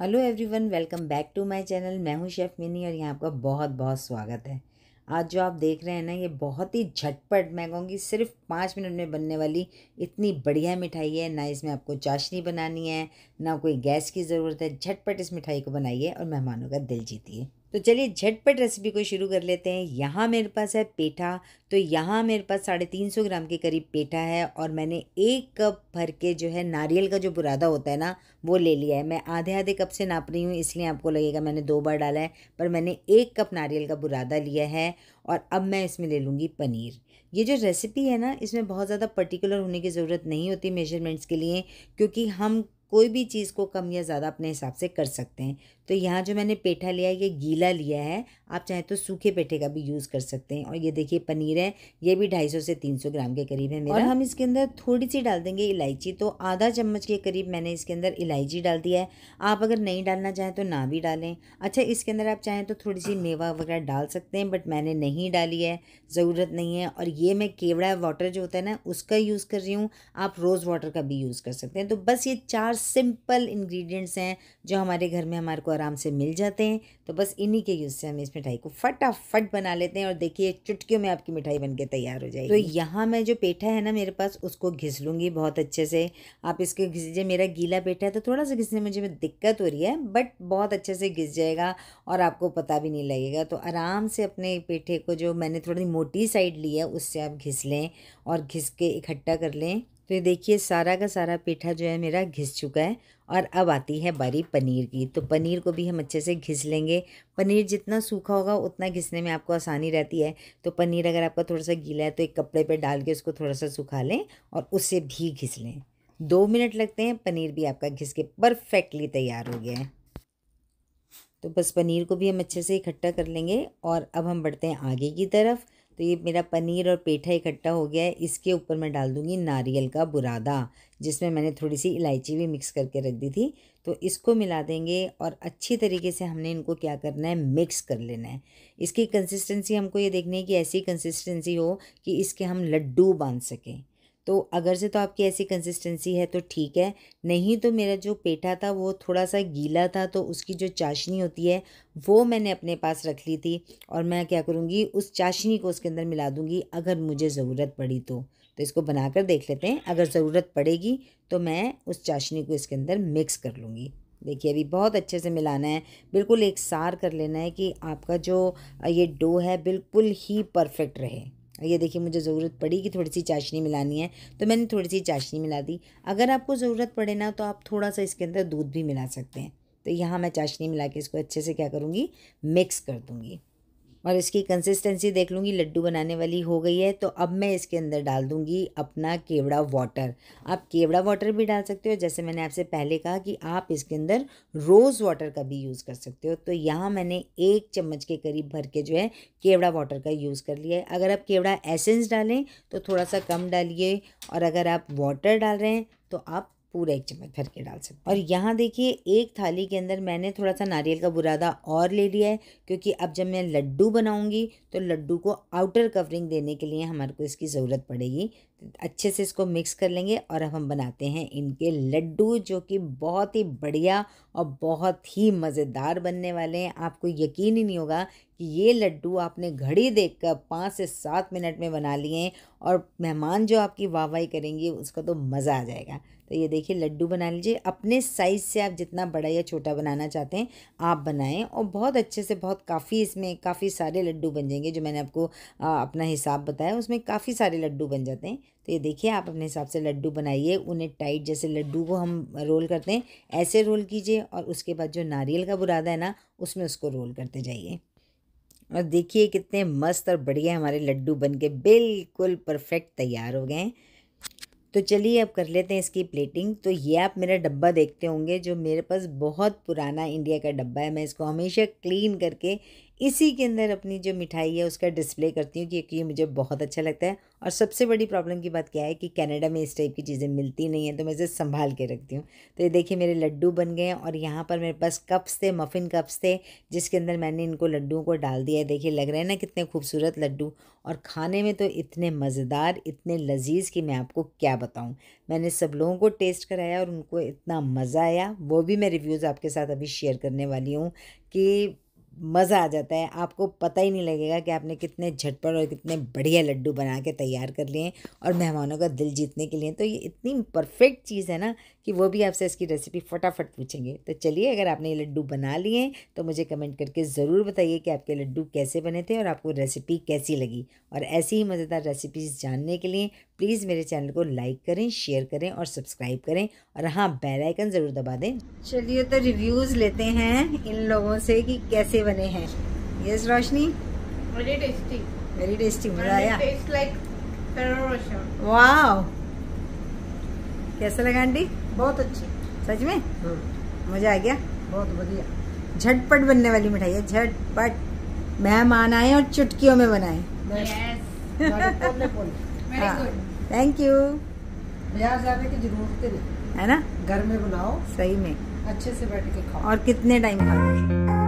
Hello everyone welcome back to my channel मैं हूं chef mini और यहाँ आपका बहुत बहुत स्वागत है आज जो आप देख रहे हैं ना ये बहुत ही झटपट मैं कहूँगी सिर्फ पाँच मिनट में बनने वाली इतनी बढ़िया मिठाई है ना इसमें आपको चाशनी बनानी है ना कोई गैस की ज़रूरत है झटपट इस मिठाई को बनाइए और मेहमानों का दिल जीतिए तो चलिए झटपट रेसिपी को शुरू कर लेते हैं यहाँ मेरे पास है पेठा तो यहाँ मेरे पास साढ़े तीन सौ ग्राम के करीब पेठा है और मैंने एक कप भर के जो है नारियल का जो बुरादा होता है ना वो ले लिया है मैं आधे आधे कप से नाप रही हूँ इसलिए आपको लगेगा मैंने दो बार डाला है पर मैंने एक कप नारियल का बुरादा लिया है और अब मैं इसमें ले लूँगी पनीर ये जो रेसिपी है ना इसमें बहुत ज़्यादा पर्टिकुलर होने की ज़रूरत नहीं होती मेजरमेंट्स के लिए क्योंकि हम कोई भी चीज़ को कम या ज़्यादा अपने हिसाब से कर सकते हैं तो यहाँ जो मैंने पेठा लिया है ये गीला लिया है आप चाहें तो सूखे पेठे का भी यूज़ कर सकते हैं और ये देखिए पनीर है ये भी ढाई सौ से तीन सौ ग्राम के करीब है मेरा और हम इसके अंदर थोड़ी सी डाल देंगे इलायची तो आधा चम्मच के करीब मैंने इसके अंदर इलायची डाल दिया है आप अगर नहीं डालना चाहें तो ना भी डालें अच्छा इसके अंदर आप चाहें तो थोड़ी सी मेवा वगैरह डाल सकते हैं बट मैंने नहीं डाली है ज़रूरत नहीं है और ये मैं केवड़ा वाटर जो होता है ना उसका यूज़ कर रही हूँ आप रोज़ वाटर का भी यूज़ कर सकते हैं तो बस ये चार बहुत सिंपल इंग्रेडिएंट्स हैं जो हमारे घर में हमारे को आराम से मिल जाते हैं तो बस इन्हीं के यूज़ से हम इस मिठाई को फटाफट बना लेते हैं और देखिए चुटकियों में आपकी मिठाई बनके तैयार हो जाएगी तो यहाँ मैं जो पेठा है ना मेरे पास उसको घिस लूँगी बहुत अच्छे से आप इसको घिस जाए मेरा गीला पेठा है तो थोड़ा सा घिसने में मुझे दिक्कत हो रही है बट बहुत अच्छे से घिस जाएगा और आपको पता भी नहीं लगेगा तो आराम से अपने पेठे को जो मैंने थोड़ी मोटी साइड ली है उससे आप घिस लें और घिस के इकट्ठा कर लें तो ये देखिए सारा का सारा पेठा जो है मेरा घिस चुका है और अब आती है बारी पनीर की तो पनीर को भी हम अच्छे से घिस लेंगे पनीर जितना सूखा होगा उतना घिसने में आपको आसानी रहती है तो पनीर अगर आपका थोड़ा सा गीला है तो एक कपड़े पे डाल के उसको थोड़ा सा सूखा लें और उससे भी घिस लें दो मिनट लगते हैं पनीर भी आपका घिस के परफेक्टली तैयार हो गया है तो बस पनीर को भी हम अच्छे से इकट्ठा कर लेंगे और अब हम बढ़ते हैं आगे की तरफ तो ये मेरा पनीर और पेठा इकट्ठा हो गया है इसके ऊपर मैं डाल दूँगी नारियल का बुरादा जिसमें मैंने थोड़ी सी इलायची भी मिक्स करके रख दी थी तो इसको मिला देंगे और अच्छी तरीके से हमने इनको क्या करना है मिक्स कर लेना है इसकी कंसिस्टेंसी हमको ये देखनी है कि ऐसी कंसिस्टेंसी हो कि इसके हम लड्डू बांध सकें तो अगर से तो आपकी ऐसी कंसिस्टेंसी है तो ठीक है नहीं तो मेरा जो पेठा था वो थोड़ा सा गीला था तो उसकी जो चाशनी होती है वो मैंने अपने पास रख ली थी और मैं क्या करूँगी उस चाशनी को उसके अंदर मिला दूँगी अगर मुझे ज़रूरत पड़ी तो तो इसको बनाकर देख लेते हैं अगर ज़रूरत पड़ेगी तो मैं उस चाशनी को इसके अंदर मिक्स कर लूँगी देखिए अभी बहुत अच्छे से मिलाना है बिल्कुल एक सार कर लेना है कि आपका जो ये डो है बिल्कुल ही परफेक्ट रहे ये देखिए मुझे ज़रूरत पड़ी कि थोड़ी सी चाशनी मिलानी है तो मैंने थोड़ी सी चाशनी मिला दी अगर आपको ज़रूरत पड़े ना तो आप थोड़ा सा इसके अंदर दूध भी मिला सकते हैं तो यहाँ मैं चाशनी मिला के इसको अच्छे से क्या करूँगी मिक्स कर दूँगी और इसकी कंसिस्टेंसी देख लूँगी लड्डू बनाने वाली हो गई है तो अब मैं इसके अंदर डाल दूँगी अपना केवड़ा वाटर आप केवड़ा वाटर भी डाल सकते हो जैसे मैंने आपसे पहले कहा कि आप इसके अंदर रोज़ वाटर का भी यूज़ कर सकते हो तो यहाँ मैंने एक चम्मच के करीब भर के जो है केवड़ा वाटर का यूज़ कर लिया है अगर आप केवड़ा एसेंस डालें तो थोड़ा सा कम डालिए और अगर आप वाटर डाल रहे हैं तो आप पूरा एक चम्मच भर के डाल सकते हैं और यहाँ देखिए एक थाली के अंदर मैंने थोड़ा सा नारियल का बुरादा और ले लिया है क्योंकि अब जब मैं लड्डू बनाऊँगी तो लड्डू को आउटर कवरिंग देने के लिए हमारे को इसकी ज़रूरत पड़ेगी तो अच्छे से इसको मिक्स कर लेंगे और अब हम बनाते हैं इनके लड्डू जो कि बहुत ही बढ़िया और बहुत ही मज़ेदार बनने वाले हैं आपको यकीन ही नहीं होगा कि ये लड्डू आपने घड़ी कर पाँच से सात मिनट में बना लिए हैं और मेहमान जो आपकी वाहवाही करेंगे उसका तो मज़ा आ जाएगा तो ये देखिए लड्डू बना लीजिए अपने साइज़ से आप जितना बड़ा या छोटा बनाना चाहते हैं आप बनाएं और बहुत अच्छे से बहुत काफ़ी इसमें काफ़ी सारे लड्डू बन जाएंगे जो मैंने आपको आ, अपना हिसाब बताया उसमें काफ़ी सारे लड्डू बन जाते हैं तो ये देखिए आप अपने हिसाब से लड्डू बनाइए उन्हें टाइट जैसे लड्डू को हम रोल करते हैं ऐसे रोल कीजिए और उसके बाद जो नारियल का बुरादा है ना उसमें उसको रोल करते जाइए और देखिए कितने मस्त और बढ़िया हमारे लड्डू बन के बिल्कुल परफेक्ट तैयार हो गए हैं तो चलिए अब कर लेते हैं इसकी प्लेटिंग तो ये आप मेरा डब्बा देखते होंगे जो मेरे पास बहुत पुराना इंडिया का डब्बा है मैं इसको हमेशा क्लीन करके इसी के अंदर अपनी जो मिठाई है उसका डिस्प्ले करती हूँ क्योंकि ये मुझे बहुत अच्छा लगता है और सबसे बड़ी प्रॉब्लम की बात क्या है कि कनाडा में इस टाइप की चीज़ें मिलती नहीं हैं तो मैं इसे संभाल के रखती हूँ तो ये देखिए मेरे लड्डू बन गए और यहाँ पर मेरे पास कप्स थे मफ़िन कप्स थे जिसके अंदर मैंने इनको लड्डुओं को डाल दिया है देखिए लग रहे हैं ना कितने खूबसूरत लड्डू और खाने में तो इतने मज़ेदार इतने लजीज़ कि मैं आपको क्या बताऊँ मैंने सब लोगों को टेस्ट कराया और उनको इतना मज़ा आया वो भी मैं रिव्यूज़ आपके साथ अभी शेयर करने वाली हूँ कि मज़ा आ जाता है आपको पता ही नहीं लगेगा कि आपने कितने झटपट और कितने बढ़िया लड्डू बना के तैयार कर लिए और मेहमानों का दिल जीतने के लिए तो ये इतनी परफेक्ट चीज़ है ना कि वो भी आपसे इसकी रेसिपी फटाफट पूछेंगे तो चलिए अगर आपने ये लड्डू बना लिए तो मुझे कमेंट करके ज़रूर बताइए कि आपके लड्डू कैसे बने थे और आपको रेसिपी कैसी लगी और ऐसी ही मज़ेदार रेसिपीज़ जानने के लिए प्लीज़ मेरे चैनल को लाइक करें शेयर करें और सब्सक्राइब करें और हाँ बेलाइकन ज़रूर दबा दें चलिए तो रिव्यूज़ लेते हैं इन लोगों से कि कैसे बने हैं yes Roshni very tasty very tasty मजा आया टेस्ट लाइक वाओ कैसा लगा आंटी बहुत अच्छी सच में हाँ। मजा आ गया बहुत बढ़िया झटपट बनने वाली मिठाई है झटपट मेहमान आए और चुटकियों में बनाए थैंक यू जाने की जरूरत है ना घर में बनाओ सही में अच्छे से बैठ के खाओ और कितने टाइम खाओ